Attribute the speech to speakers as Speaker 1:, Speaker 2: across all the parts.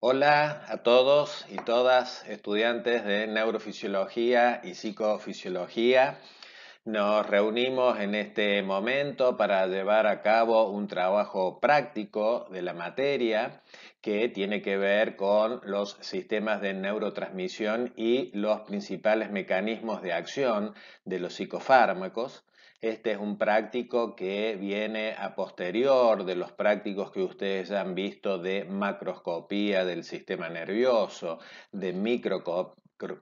Speaker 1: Hola a todos y todas estudiantes de neurofisiología y psicofisiología. Nos reunimos en este momento para llevar a cabo un trabajo práctico de la materia que tiene que ver con los sistemas de neurotransmisión y los principales mecanismos de acción de los psicofármacos. Este es un práctico que viene a posterior de los prácticos que ustedes han visto de macroscopía del sistema nervioso, de microcopia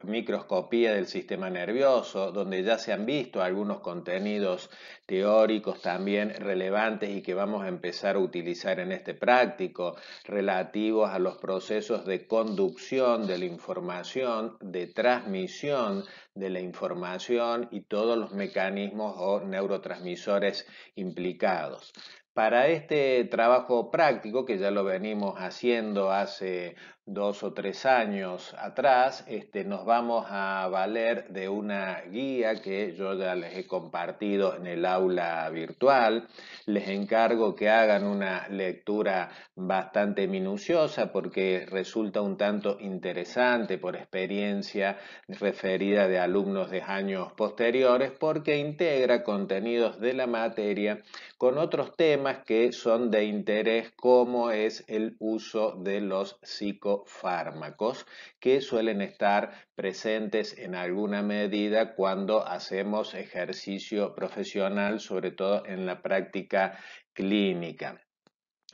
Speaker 1: microscopía del sistema nervioso, donde ya se han visto algunos contenidos teóricos también relevantes y que vamos a empezar a utilizar en este práctico, relativos a los procesos de conducción de la información, de transmisión de la información y todos los mecanismos o neurotransmisores implicados. Para este trabajo práctico, que ya lo venimos haciendo hace dos o tres años atrás, este, nos vamos a valer de una guía que yo ya les he compartido en el aula virtual. Les encargo que hagan una lectura bastante minuciosa porque resulta un tanto interesante por experiencia referida de alumnos de años posteriores porque integra contenidos de la materia con otros temas que son de interés como es el uso de los psico fármacos que suelen estar presentes en alguna medida cuando hacemos ejercicio profesional, sobre todo en la práctica clínica.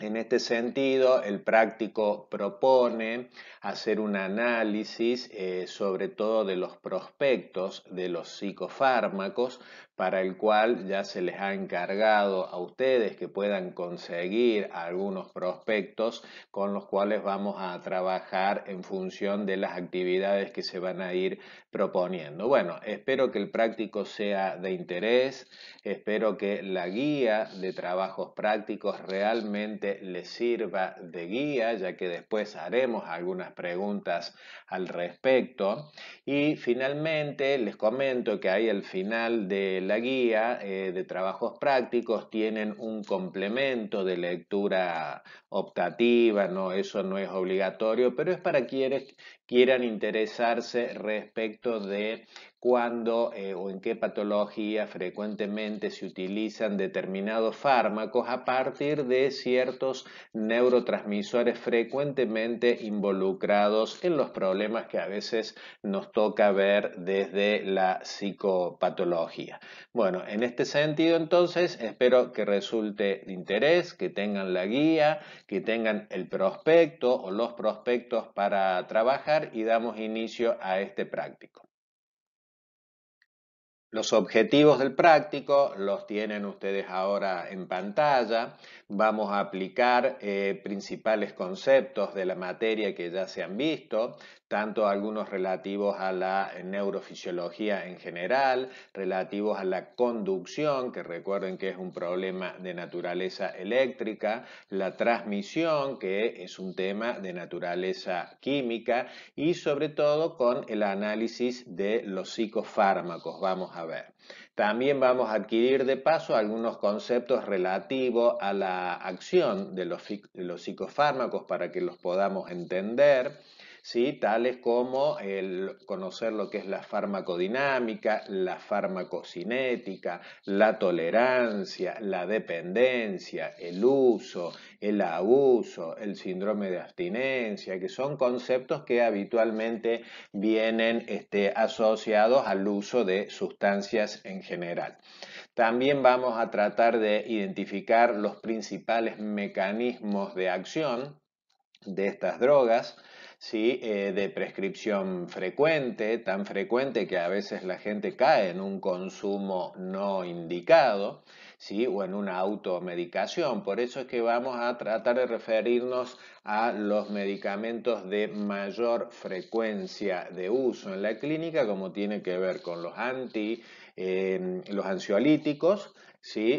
Speaker 1: En este sentido, el práctico propone hacer un análisis eh, sobre todo de los prospectos de los psicofármacos para el cual ya se les ha encargado a ustedes que puedan conseguir algunos prospectos con los cuales vamos a trabajar en función de las actividades que se van a ir proponiendo. Bueno, espero que el práctico sea de interés, espero que la guía de trabajos prácticos realmente les sirva de guía, ya que después haremos algunas preguntas al respecto. Y finalmente les comento que ahí al final de la guía eh, de trabajos prácticos tienen un complemento de lectura optativa, no, eso no es obligatorio, pero es para quienes quieran interesarse respecto de cuándo eh, o en qué patología frecuentemente se utilizan determinados fármacos a partir de ciertos neurotransmisores frecuentemente involucrados en los problemas que a veces nos toca ver desde la psicopatología. Bueno, en este sentido entonces espero que resulte de interés, que tengan la guía, que tengan el prospecto o los prospectos para trabajar y damos inicio a este práctico. Los objetivos del práctico los tienen ustedes ahora en pantalla. Vamos a aplicar eh, principales conceptos de la materia que ya se han visto tanto algunos relativos a la neurofisiología en general, relativos a la conducción, que recuerden que es un problema de naturaleza eléctrica, la transmisión, que es un tema de naturaleza química, y sobre todo con el análisis de los psicofármacos, vamos a ver. También vamos a adquirir de paso algunos conceptos relativos a la acción de los, psicofármacos para que los podamos entender. ¿sí? tales como el conocer lo que es la farmacodinámica, la farmacocinética, la tolerancia, la dependencia, el uso, el abuso, el síndrome de abstinencia, que son conceptos que habitualmente vienen este, asociados al uso de sustancias en general. También vamos a tratar de identificar los principales mecanismos de acción de estas drogas, eh, de prescripción frecuente, tan frecuente que a veces la gente cae en un consumo no indicado ¿sí? o en una automedicación. Por eso es que vamos a tratar de referirnos a los medicamentos de mayor frecuencia de uso en la clínica, como tiene que ver con los anti, eh, los ansiolíticos,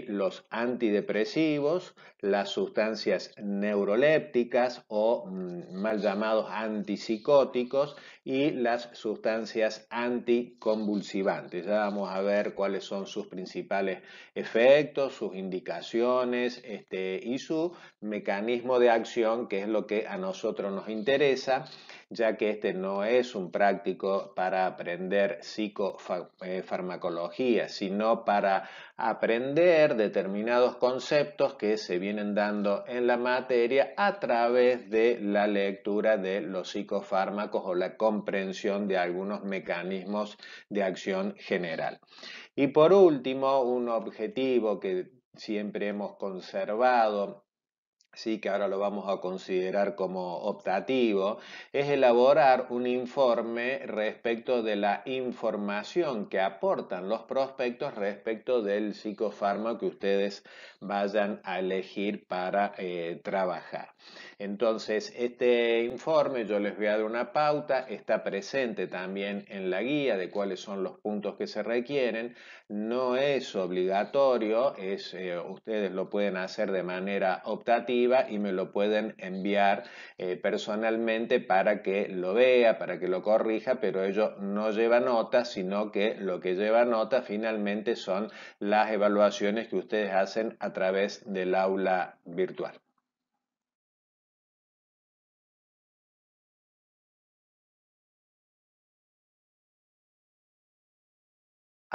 Speaker 1: los antidepresivos, las sustancias neurolépticas o mm, mal llamados antipsicóticos y las sustancias anticonvulsivantes. Ya vamos a ver cuáles son sus principales efectos, sus indicaciones este, y su mecanismo de acción, que es lo que a nosotros nos interesa, ya que este no es un práctico para aprender psicofarmacología, eh, sino para aprender determinados conceptos que se vienen dando en la materia a través de la lectura de los psicofármacos o la comprensión de algunos mecanismos de acción general. Y por último, un objetivo que siempre hemos conservado sí que ahora lo vamos a considerar como optativo, es elaborar un informe respecto de la información que aportan los prospectos respecto del psicofarma que ustedes vayan a elegir para eh, trabajar. Entonces, este informe yo les voy a dar una pauta, está presente también en la guía de cuáles son los puntos que se requieren. No es obligatorio, es, eh, ustedes lo pueden hacer de manera optativa y me lo pueden enviar eh, personalmente para que lo vea, para que lo corrija, pero ello no lleva nota, sino que lo que lleva nota finalmente son las evaluaciones que ustedes hacen a través del aula virtual.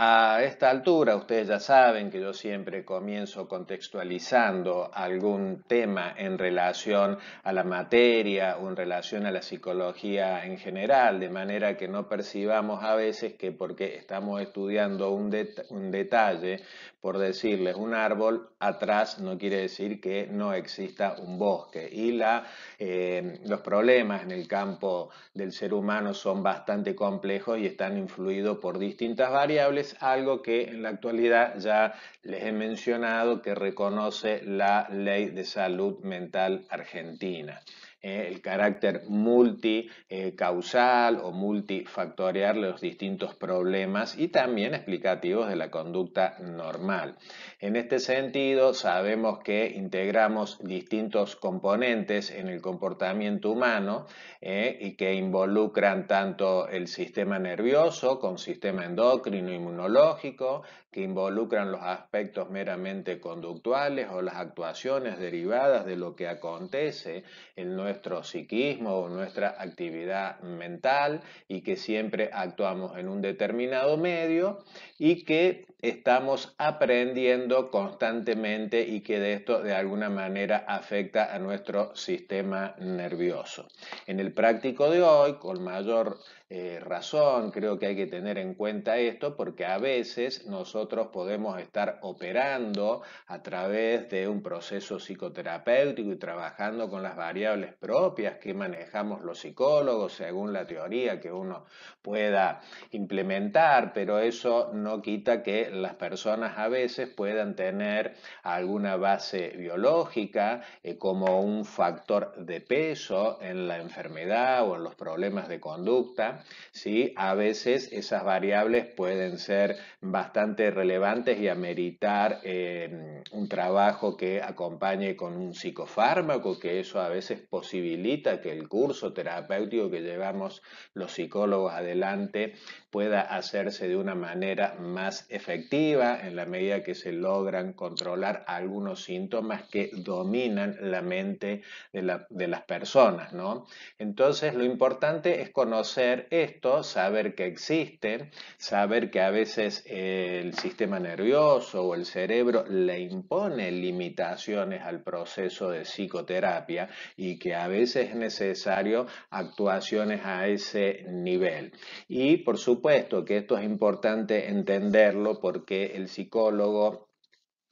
Speaker 1: A esta altura ustedes ya saben que yo siempre comienzo contextualizando algún tema en relación a la materia o en relación a la psicología en general, de manera que no percibamos a veces que porque estamos estudiando un, detalle, por decirles un árbol, atrás no quiere decir que no exista un bosque. Y la, eh, los problemas en el campo del ser humano son bastante complejos y están influidos por distintas variables es algo que en la actualidad ya les he mencionado que reconoce la Ley de Salud Mental Argentina. Eh, el carácter multicausal o multifactorial de los distintos problemas y también explicativos de la conducta normal. En este sentido, sabemos que integramos distintos componentes en el comportamiento humano eh, y que involucran tanto el sistema nervioso con sistema endocrino inmunológico, que involucran los aspectos meramente conductuales o las actuaciones derivadas de lo que acontece en nuestro psiquismo o nuestra actividad mental y que siempre actuamos en un determinado medio y que estamos aprendiendo constantemente y que de esto de alguna manera afecta a nuestro sistema nervioso. En el práctico de hoy, con mayor eh, razón, creo que hay que tener en cuenta esto porque a veces nosotros podemos estar operando a través de un proceso psicoterapéutico y trabajando con las variables propias que manejamos los psicólogos según la teoría que uno pueda implementar, pero eso no quita que las personas a veces puedan tener alguna base biológica eh, como un factor de peso en la enfermedad o en los problemas de conducta. ¿sí? A veces esas variables pueden ser bastante relevantes y ameritar em, un trabajo que acompañe con un psicofármaco, que eso a veces posibilita que el curso terapéutico que llevamos los psicólogos adelante pueda hacerse de una manera más efectiva en la medida que se logran controlar algunos síntomas que dominan la mente de, las personas, ¿no? Entonces, lo importante es conocer esto, saber que existe, saber que a veces eh, el sistema nervioso o el cerebro le impone limitaciones al proceso de psicoterapia y que a veces es necesario actuaciones a ese nivel. Y, por supuesto, supuesto que esto es importante entenderlo porque el psicólogo,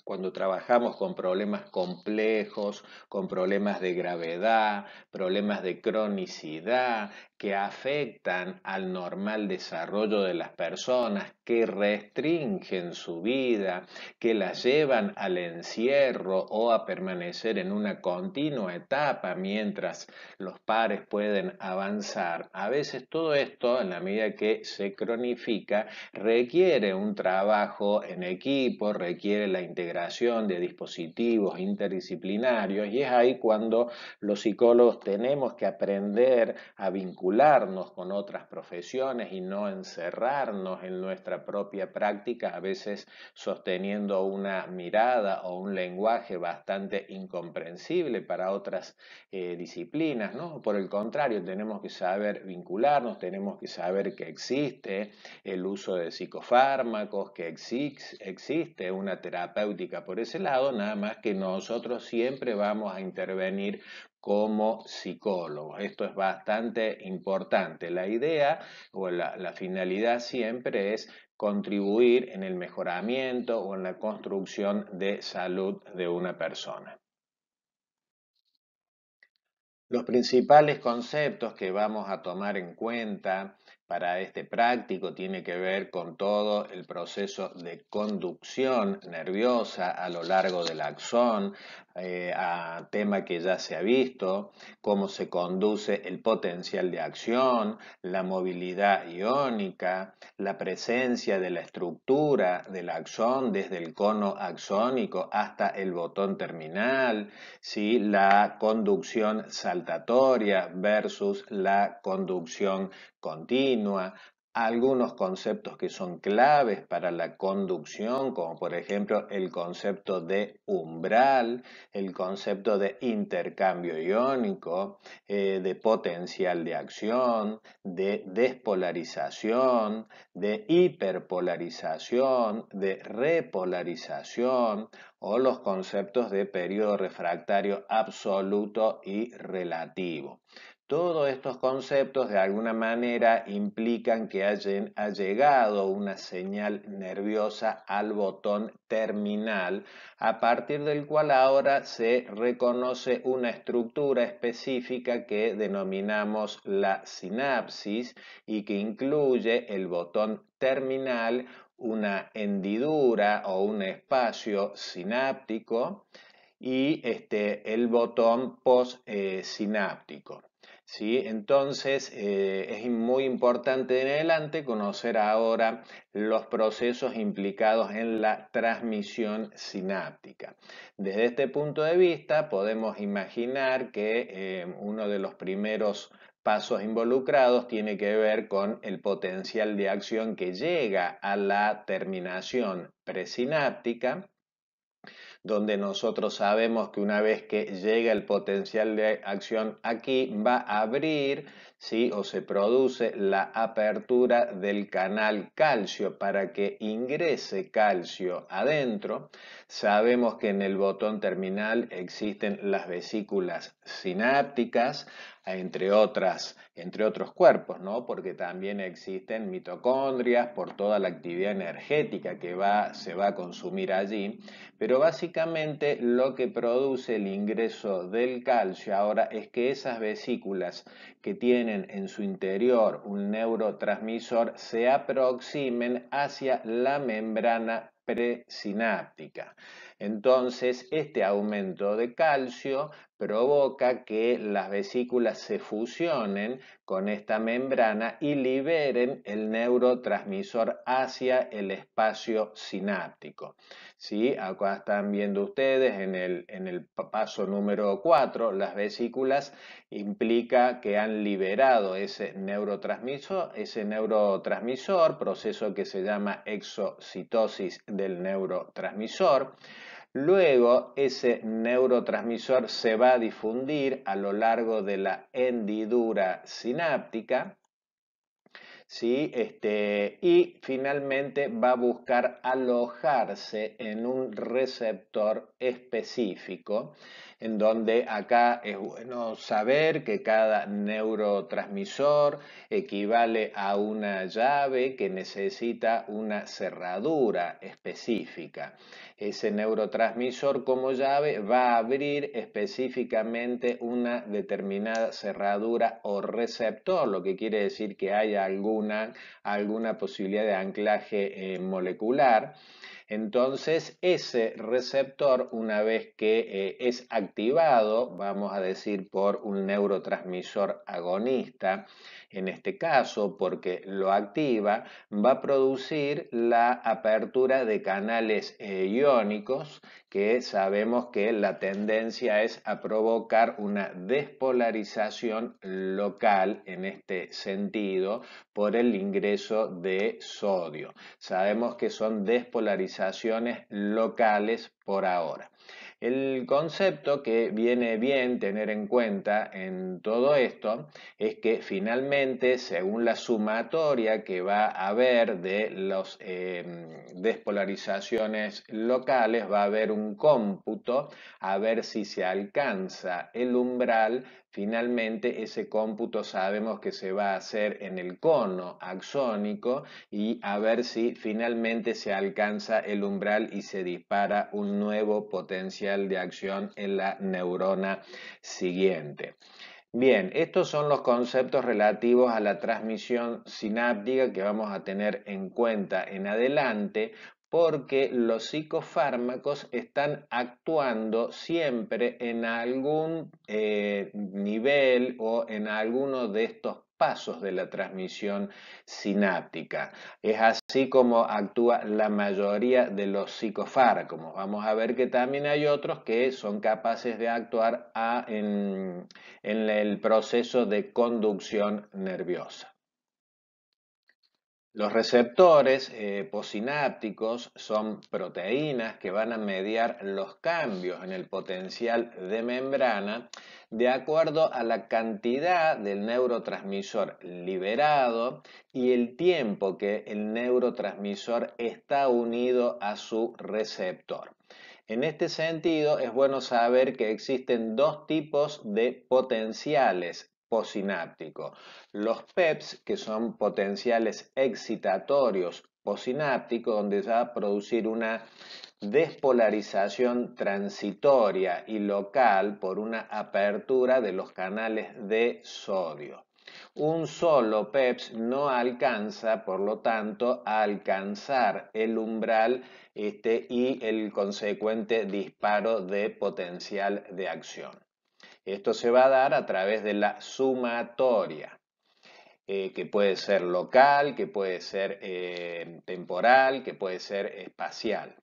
Speaker 1: cuando trabajamos con problemas complejos, con problemas de gravedad, problemas de cronicidad, que afectan al normal desarrollo de las personas, que restringen su vida, que las llevan al encierro o a permanecer en una continua etapa mientras los pares pueden avanzar. A veces todo esto, en la medida que se cronifica, requiere un trabajo en equipo, requiere la integración de dispositivos interdisciplinarios y es ahí cuando los psicólogos tenemos que aprender a vincular vincularnos con otras profesiones y no encerrarnos en nuestra propia práctica, a veces sosteniendo una mirada o un lenguaje bastante incomprensible para otras eh, disciplinas, ¿no? Por el contrario, tenemos que saber vincularnos, tenemos que saber que existe el uso de psicofármacos, que existe una terapéutica por ese lado, nada más que nosotros siempre vamos a intervenir como psicólogo. Esto es bastante importante. La idea o la, finalidad siempre es contribuir en el mejoramiento o en la construcción de salud de una persona. Los principales conceptos que vamos a tomar en cuenta para este práctico tiene que ver con todo el proceso de conducción nerviosa a lo largo del axón, eh, a tema que ya se ha visto, cómo se conduce el potencial de acción, la movilidad iónica, la presencia de la estructura del axón desde el cono axónico hasta el botón terminal, la conducción saltatoria versus la conducción continua, algunos conceptos que son claves para la conducción, como por ejemplo el concepto de umbral, el concepto de intercambio iónico, eh, de potencial de acción, de despolarización, de hiperpolarización, de repolarización o los conceptos de periodo refractario absoluto y relativo. Todos estos conceptos de alguna manera implican que hayan, ha llegado una señal nerviosa al botón terminal, a partir del cual ahora se reconoce una estructura específica que denominamos la sinapsis y que incluye el botón terminal, una hendidura o un espacio sináptico y este, el botón postsináptico. Entonces, eh, es muy importante en adelante conocer ahora los procesos implicados en la transmisión sináptica. Desde este punto de vista, podemos imaginar que eh, uno de los primeros pasos involucrados tiene que ver con el potencial de acción que llega a la terminación presináptica, donde nosotros sabemos que una vez que llega el potencial de acción aquí va a abrir ¿sí? o se produce la apertura del canal calcio para que ingrese calcio adentro. Sabemos que en el botón terminal existen las vesículas sinápticas, entre, otras, entre otros cuerpos, ¿no? porque también existen mitocondrias por toda la actividad energética que va, se va a consumir allí, pero básicamente lo que produce el ingreso del calcio ahora es que esas vesículas que tienen en su interior un neurotransmisor se aproximen hacia la membrana presináptica. Entonces, este aumento de calcio provoca que las vesículas se fusionen con esta membrana y liberen el neurotransmisor hacia el espacio sináptico. ¿Sí? Acá están viendo ustedes en el, en el paso número 4, las vesículas implica que han liberado ese neurotransmisor, ese neurotransmisor, proceso que se llama exocitosis del neurotransmisor. Luego ese neurotransmisor se va a difundir a lo largo de la hendidura sináptica este, y finalmente va a buscar alojarse en un receptor específico en donde acá es bueno saber que cada neurotransmisor equivale a una llave que necesita una cerradura específica. Ese neurotransmisor como llave va a abrir específicamente una determinada cerradura o receptor, lo que quiere decir que haya alguna, alguna posibilidad de anclaje eh, molecular. Entonces, ese receptor, una vez que eh, es activado, vamos a decir, por un neurotransmisor agonista, en este caso, porque lo activa, va a producir la apertura de canales eh, iónicos, que sabemos que la tendencia es a provocar una despolarización local en este sentido por el ingreso de sodio. Sabemos que son despolarizaciones locales por ahora. El concepto que viene bien tener en cuenta en todo esto es que finalmente, según la sumatoria que va a haber de las eh, despolarizaciones locales, va a haber un cómputo a ver si se alcanza el umbral Finalmente, ese cómputo sabemos que se va a hacer en el cono axónico y a ver si finalmente se alcanza el umbral y se dispara un nuevo potencial de acción en la neurona siguiente. Bien, estos son los conceptos relativos a la transmisión sináptica que vamos a tener en cuenta en adelante porque los psicofármacos están actuando siempre en algún eh, nivel o en alguno de estos pasos de la transmisión sináptica. Es así como actúa la mayoría de los psicofármacos. Vamos a ver que también hay otros que son capaces de actuar ah, en el proceso de conducción nerviosa. Los receptores eh, posinápticos son proteínas que van a mediar los cambios en el potencial de membrana de acuerdo a la cantidad del neurotransmisor liberado y el tiempo que el neurotransmisor está unido a su receptor. En este sentido, es bueno saber que existen dos tipos de potenciales posináptico. Los PEPs, que son potenciales excitatorios posinápticos, donde se va a producir una despolarización transitoria y local por una apertura de los canales de sodio. Un solo PEPS no alcanza, por lo tanto, a alcanzar el umbral este, y el consecuente disparo de potencial de acción. Esto se va a dar a través de la sumatoria, eh, que puede ser local, que puede ser eh, temporal, que puede ser espacial.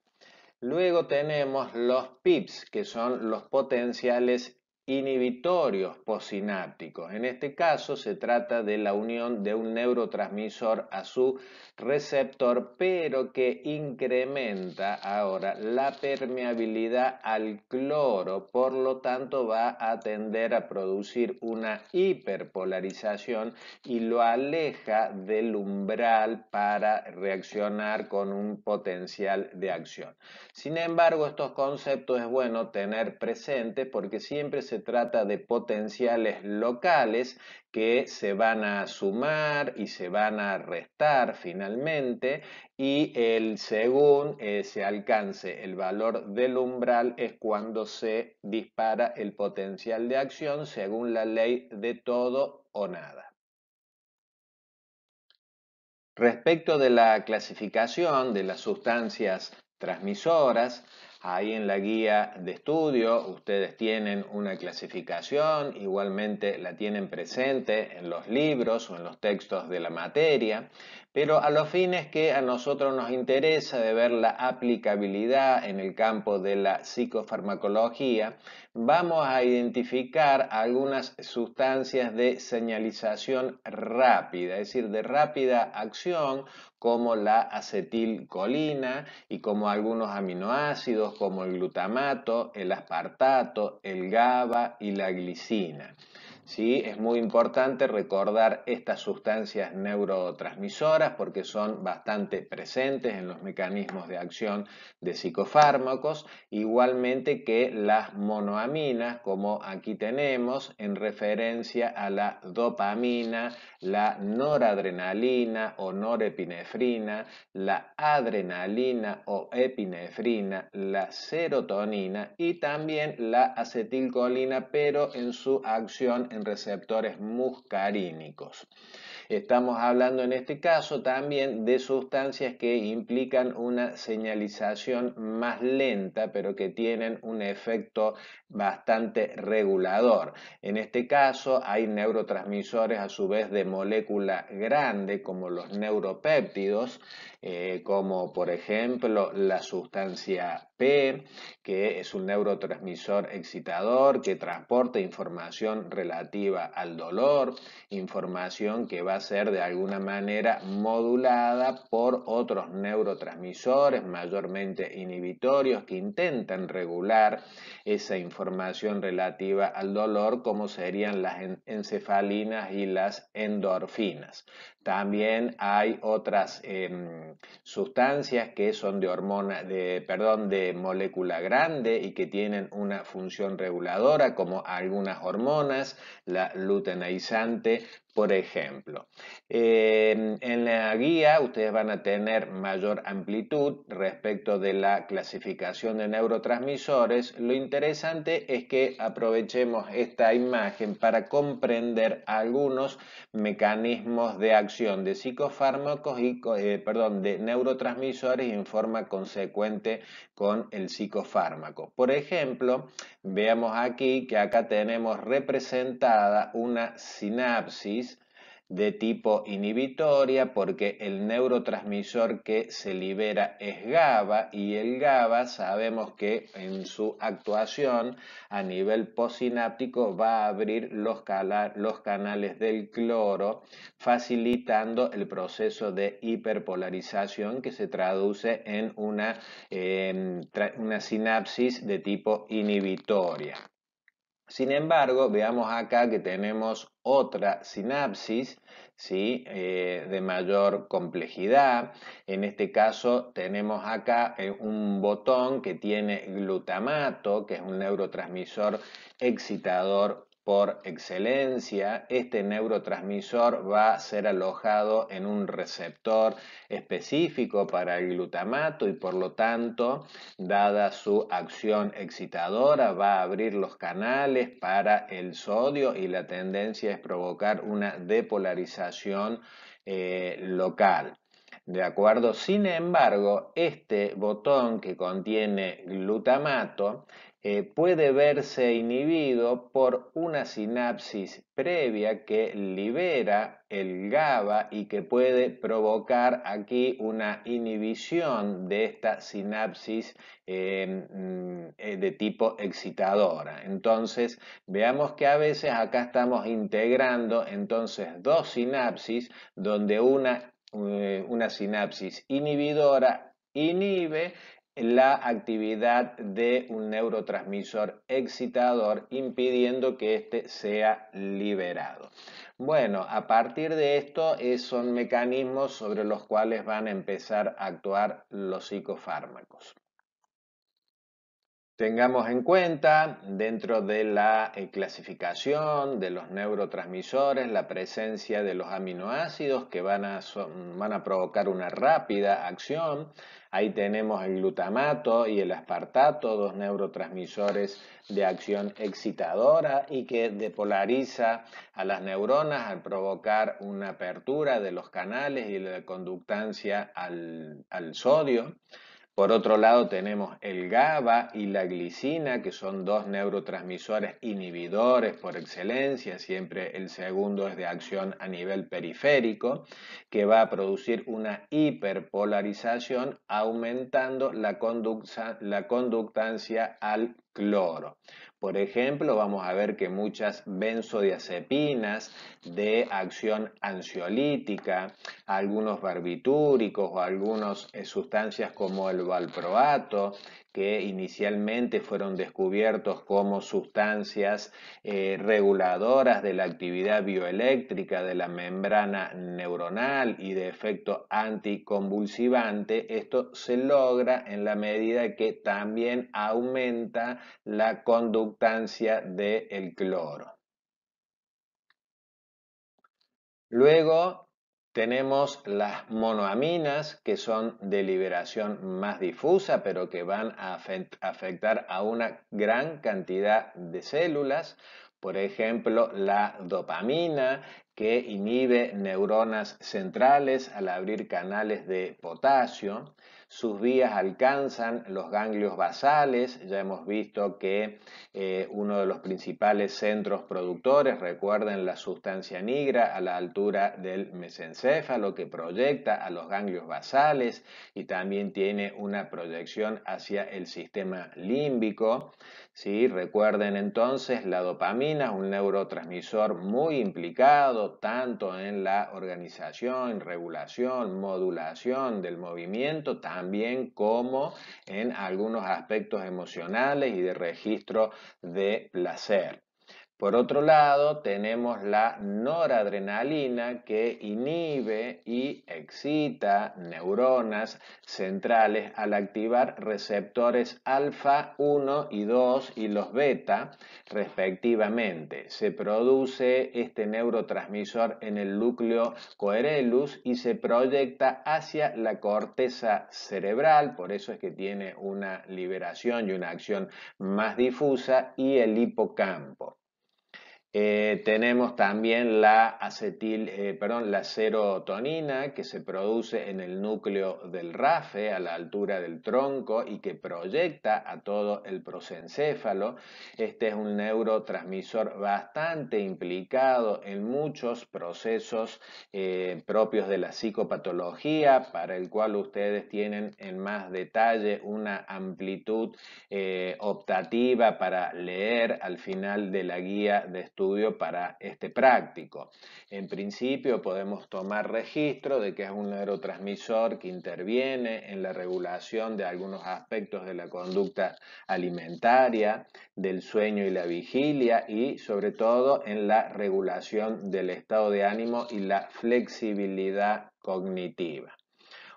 Speaker 1: Luego tenemos los pips, que son los potenciales inhibitorios postsinápticos. En este caso se trata de la unión de un neurotransmisor a su receptor, pero que incrementa ahora la permeabilidad al cloro, por lo tanto va a tender a producir una hiperpolarización y lo aleja del umbral para reaccionar con un potencial de acción. Sin embargo, estos conceptos es bueno tener presentes porque siempre se se trata de potenciales locales que se van a sumar y se van a restar finalmente y el según se alcance el valor del umbral es cuando se dispara el potencial de acción según la ley de todo o nada. Respecto de la clasificación de las sustancias transmisoras, Ahí en la guía de estudio ustedes tienen una clasificación, igualmente la tienen presente en los libros o en los textos de la materia, pero a los fines que a nosotros nos interesa de ver la aplicabilidad en el campo de la psicofarmacología, vamos a identificar algunas sustancias de señalización rápida, es decir, de rápida acción, como la acetilcolina y como algunos aminoácidos como el glutamato, el aspartato, el GABA y la glicina. ¿sí? Es muy importante recordar estas sustancias neurotransmisoras porque son bastante presentes en los mecanismos de acción de psicofármacos, igualmente que las monoaminas, como aquí tenemos, en referencia a la dopamina, la noradrenalina o norepinefrina, la adrenalina o epinefrina, la serotonina y también la acetilcolina, pero en su acción en receptores muscarínicos. Estamos hablando en este caso también de sustancias que implican una señalización más lenta, pero que tienen un efecto bastante regulador. En este caso hay neurotransmisores a su vez de molécula grande, como los neuropéptidos, eh, como por ejemplo la sustancia P, que es un neurotransmisor excitador que transporta información relativa al dolor, información que va a ser de alguna manera modulada por otros neurotransmisores, mayormente inhibitorios, que intentan regular esa información relativa al dolor, como serían las encefalinas y las endorfinas. También hay otras em, sustancias que son de hormona, de, perdón, de molécula grande y que tienen una función reguladora, como algunas hormonas, la luteinizante, por ejemplo, en la guía ustedes van a tener mayor amplitud respecto de la clasificación de neurotransmisores. Lo interesante es que aprovechemos esta imagen para comprender algunos mecanismos de acción de psicofármacos y, eh, perdón, de neurotransmisores en forma consecuente con el psicofármaco. Por ejemplo, veamos aquí que acá tenemos representada una sinapsis de tipo inhibitoria porque el neurotransmisor que se libera es GABA y el GABA sabemos que en su actuación a nivel postsináptico va a abrir los, canales del cloro facilitando el proceso de hiperpolarización que se traduce en una em, sinapsis de tipo inhibitoria. Sin embargo, veamos acá que tenemos otra sinapsis ¿sí? Eh, de mayor complejidad. En este caso tenemos acá eh, un botón que tiene glutamato, que es un neurotransmisor excitador por excelencia, este neurotransmisor va a ser alojado en un receptor específico para el glutamato y por lo tanto, dada su acción excitadora, va a abrir los canales para el sodio y la tendencia es provocar una depolarización eh, local. ¿De acuerdo? Sin embargo, este botón que contiene glutamato eh, puede verse inhibido por una sinapsis previa que libera el GABA y que puede provocar aquí una inhibición de esta sinapsis em, mm, eh, de tipo excitadora. Entonces, veamos que a veces acá estamos integrando entonces dos sinapsis donde una, eh, una sinapsis inhibidora inhibe la actividad de un neurotransmisor excitador impidiendo que éste sea liberado. Bueno, a partir de esto eh, son mecanismos sobre los cuales van a empezar a actuar los psicofármacos. Tengamos en cuenta dentro de la eh, clasificación de los neurotransmisores la presencia de los aminoácidos que van a, provocar una rápida acción. Ahí tenemos el glutamato y el aspartato, dos neurotransmisores de acción excitadora y que depolariza a las neuronas al provocar una apertura de los canales y la conductancia al sodio. Por otro lado, tenemos el GABA y la glicina, que son dos neurotransmisores inhibidores por excelencia. Siempre el segundo es de acción a nivel periférico, que va a producir una hiperpolarización aumentando la, conductancia al cloro. Por ejemplo, vamos a ver que muchas benzodiazepinas de acción ansiolítica, algunos barbitúricos o algunas eh, sustancias como el valproato, que inicialmente fueron descubiertos como sustancias eh, reguladoras de la actividad bioeléctrica de la membrana neuronal y de efecto anticonvulsivante, esto se logra en la medida que también aumenta la conductancia del cloro. Luego, tenemos las monoaminas, que son de liberación más difusa, pero que van a afectar a una gran cantidad de células. Por ejemplo, la dopamina, que inhibe neuronas centrales al abrir canales de potasio sus vías alcanzan los ganglios basales, ya hemos visto que eh, uno de los principales centros productores, recuerden la sustancia nigra a la altura del mesencéfalo que proyecta a los ganglios basales y también tiene una proyección hacia el sistema límbico. ¿Sí? Recuerden entonces, la dopamina es un neurotransmisor muy implicado tanto en la organización, regulación, modulación del movimiento, también como en algunos aspectos emocionales y de registro de placer. Por otro lado, tenemos la noradrenalina que inhibe y excita neuronas centrales al activar receptores alfa 1 y 2 y los beta respectivamente. Se produce este neurotransmisor en el núcleo coerelus y se proyecta hacia la corteza cerebral, por eso es que tiene una liberación y una acción más difusa, y el hipocampo. Eh, tenemos también la acetil, eh, perdón, la serotonina que se produce en el núcleo del rafe a la altura del tronco y que proyecta a todo el prosencéfalo. Este es un neurotransmisor bastante implicado en muchos procesos eh, propios de la psicopatología, para el cual ustedes tienen en más detalle una amplitud optativa para leer al final de la guía de estudio para este práctico. En principio podemos tomar registro de que es un neurotransmisor que interviene en la regulación de algunos aspectos de la conducta alimentaria, del sueño y la vigilia y sobre todo en la regulación del estado de ánimo y la flexibilidad cognitiva.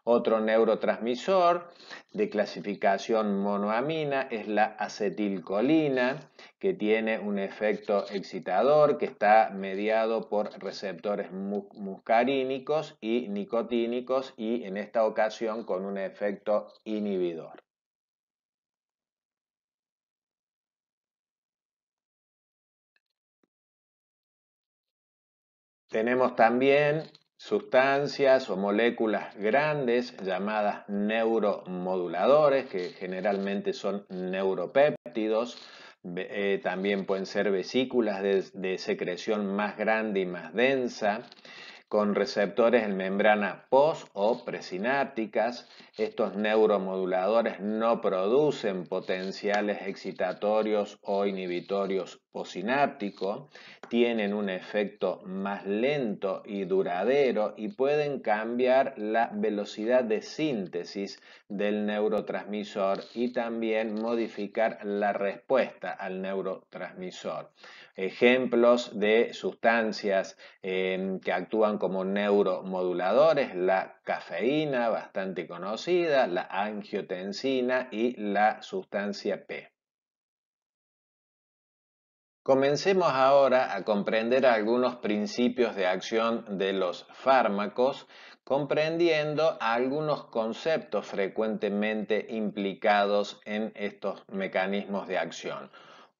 Speaker 1: Otro neurotransmisor de clasificación monoamina es la acetilcolina que tiene un efecto excitador que está mediado por receptores muscarínicos y nicotínicos y en esta ocasión con un efecto inhibidor. Tenemos también sustancias o moléculas grandes llamadas neuromoduladores, que generalmente son neuropéptidos, eh, también pueden ser vesículas de, secreción más grande y más densa, con receptores en membrana post o presinápticas. Estos neuromoduladores no producen potenciales excitatorios o inhibitorios sináptico, tienen un efecto más lento y duradero y pueden cambiar la velocidad de síntesis del neurotransmisor y también modificar la respuesta al neurotransmisor. Ejemplos de sustancias em, que actúan como neuromoduladores, la cafeína, bastante conocida, la angiotensina y la sustancia P. Comencemos ahora a comprender algunos principios de acción de los fármacos, comprendiendo algunos conceptos frecuentemente implicados en estos mecanismos de acción.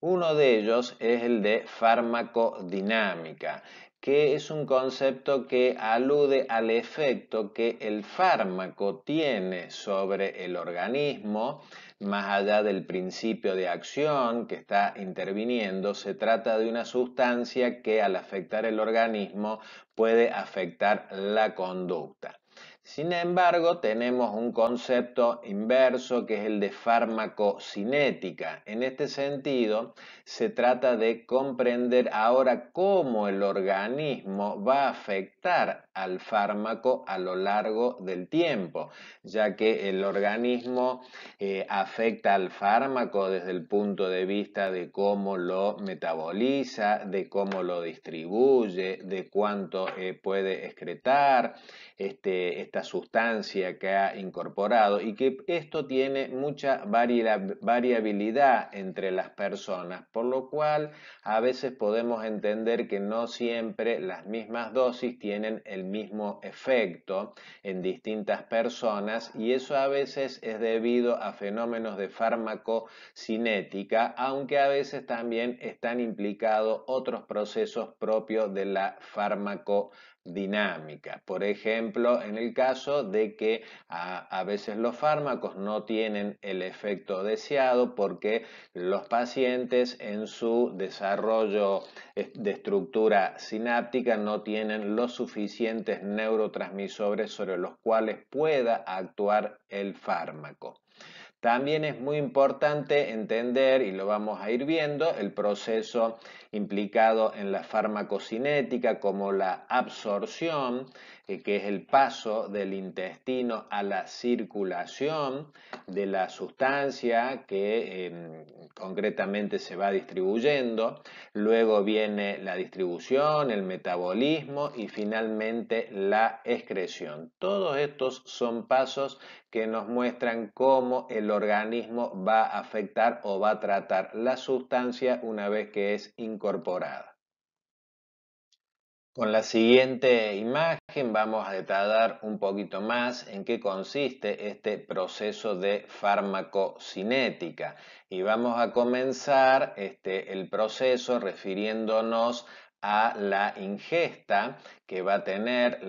Speaker 1: Uno de ellos es el de farmacodinámica, que es un concepto que alude al efecto que el fármaco tiene sobre el organismo, más allá del principio de acción que está interviniendo, se trata de una sustancia que al afectar el organismo puede afectar la conducta. Sin embargo, tenemos un concepto inverso que es el de farmacocinética. En este sentido, se trata de comprender ahora cómo el organismo va a afectar al fármaco a lo largo del tiempo, ya que el organismo eh, afecta al fármaco desde el punto de vista de cómo lo metaboliza, de cómo lo distribuye, de cuánto eh, puede excretar este, esta sustancia que ha incorporado y que esto tiene mucha variabilidad entre las personas, por lo cual a veces podemos entender que no siempre las mismas dosis tienen el mismo efecto en distintas personas y eso a veces es debido a fenómenos de farmacocinética, aunque a veces también están implicados otros procesos propios de la fármaco dinámica. Por ejemplo, en el caso de que a, veces los fármacos no tienen el efecto deseado porque los pacientes en su desarrollo eh, de estructura sináptica no tienen los suficientes neurotransmisores sobre los cuales pueda actuar el fármaco. También es muy importante entender, y lo vamos a ir viendo, el proceso implicado en la farmacocinética como la absorción, que es el paso del intestino a la circulación de la sustancia que em, concretamente se va distribuyendo. Luego viene la distribución, el metabolismo y finalmente la excreción. Todos estos son pasos que nos muestran cómo el organismo va a afectar o va a tratar la sustancia una vez que es incorporada. Con la siguiente imagen vamos a detallar un poquito más en qué consiste este proceso de farmacocinética y vamos a comenzar este, el proceso refiriéndonos a la ingesta que va a tener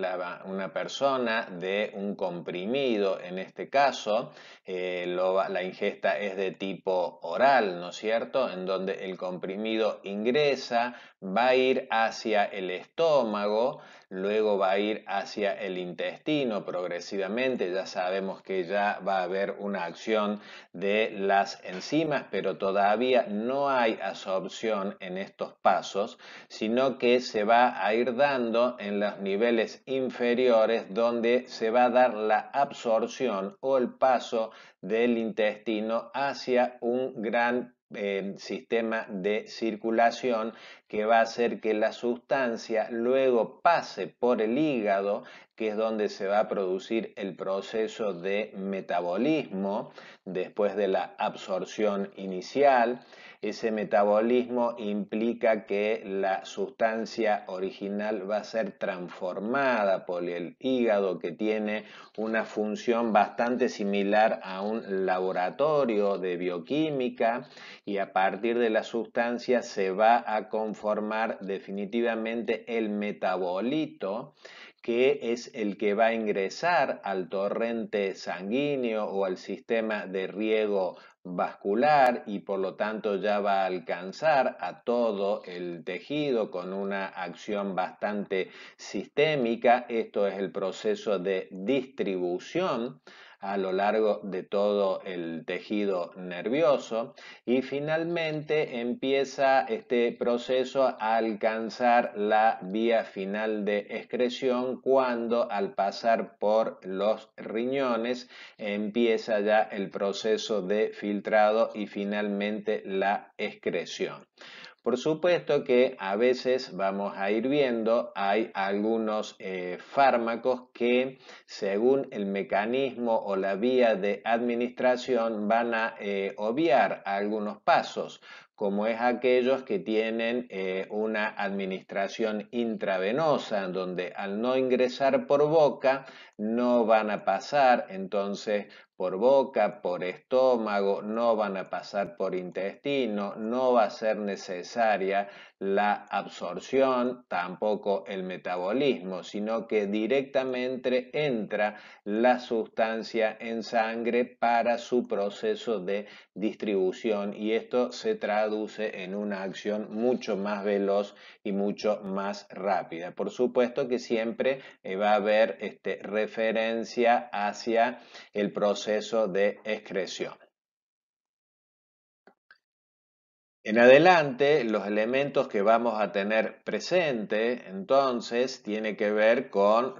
Speaker 1: una persona de un comprimido, en este caso, eh, la ingesta es de tipo oral, ¿no es cierto? En donde el comprimido ingresa, va a ir hacia el estómago, luego va a ir hacia el intestino progresivamente, ya sabemos que ya va a haber una acción de las enzimas, pero todavía no hay absorción en estos pasos, sino que se va a ir dando en en los niveles inferiores donde se va a dar la absorción o el paso del intestino hacia un gran eh, sistema de circulación que va a hacer que la sustancia luego pase por el hígado, que es donde se va a producir el proceso de metabolismo después de la absorción inicial ese metabolismo implica que la sustancia original va a ser transformada por el hígado que tiene una función bastante similar a un laboratorio de bioquímica y a partir de la sustancia se va a conformar definitivamente el metabolito que es el que va a ingresar al torrente sanguíneo o al sistema de riego vascular y por lo tanto ya va a alcanzar a todo el tejido con una acción bastante sistémica. Esto es el proceso de distribución a lo largo de todo el tejido nervioso y finalmente empieza este proceso a alcanzar la vía final de excreción cuando al pasar por los riñones empieza ya el proceso de filtrado y finalmente la excreción. Por supuesto que a veces vamos a ir viendo, hay algunos eh, fármacos que según el mecanismo o la vía de administración van a eh, obviar algunos pasos como es aquellos que tienen eh, una administración intravenosa, donde al no ingresar por boca no van a pasar entonces por boca, por estómago, no van a pasar por intestino, no va a ser necesaria la absorción, tampoco el metabolismo, sino que directamente entra la sustancia en sangre para su proceso de distribución y esto se traduce en una acción mucho más veloz y mucho más rápida. Por supuesto que siempre eh, va a haber este, referencia hacia el proceso de excreción. En adelante, los elementos que vamos a tener presente, entonces, tiene que ver con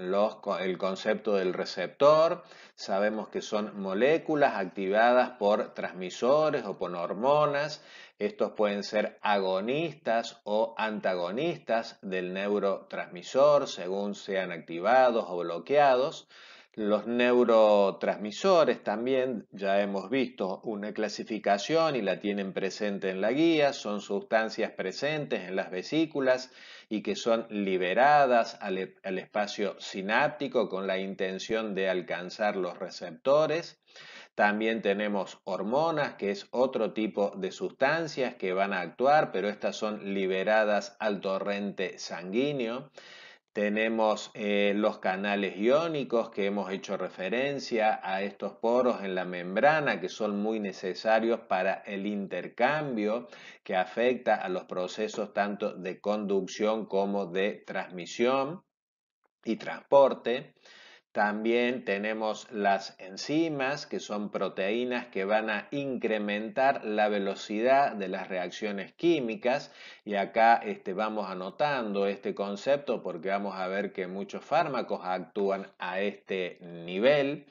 Speaker 1: el concepto del receptor. Sabemos que son moléculas activadas por transmisores o por hormonas. Estos pueden ser agonistas o antagonistas del neurotransmisor según sean activados o bloqueados. Los neurotransmisores también ya hemos visto una clasificación y la tienen presente en la guía, son sustancias presentes en las vesículas y que son liberadas e-, al, espacio sináptico con la intención de alcanzar los receptores. También tenemos hormonas, que es otro tipo de sustancias que van a actuar, pero estas son liberadas al torrente sanguíneo. Tenemos eh, los canales iónicos que hemos hecho referencia a estos poros en la membrana que son muy necesarios para el intercambio que afecta a los procesos tanto de conducción como de transmisión y transporte. También tenemos las enzimas, que son proteínas que van a incrementar la velocidad de las reacciones químicas. Y acá este, vamos anotando este concepto porque vamos a ver que muchos fármacos actúan a este nivel.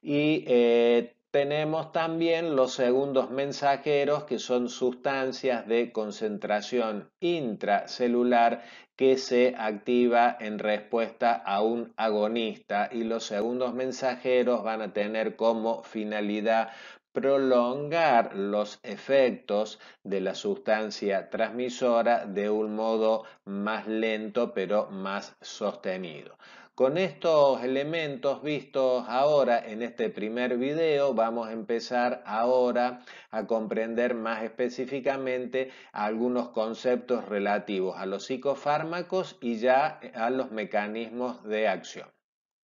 Speaker 1: Y eh, tenemos también los segundos mensajeros, que son sustancias de concentración intracelular que se activa en respuesta a un agonista. Y los segundos mensajeros van a tener como finalidad prolongar los efectos de la sustancia transmisora de un modo más lento pero más sostenido. Con estos elementos vistos ahora en este primer video, vamos a empezar ahora a comprender más específicamente algunos conceptos relativos a los psicofármacos y ya a los mecanismos de acción.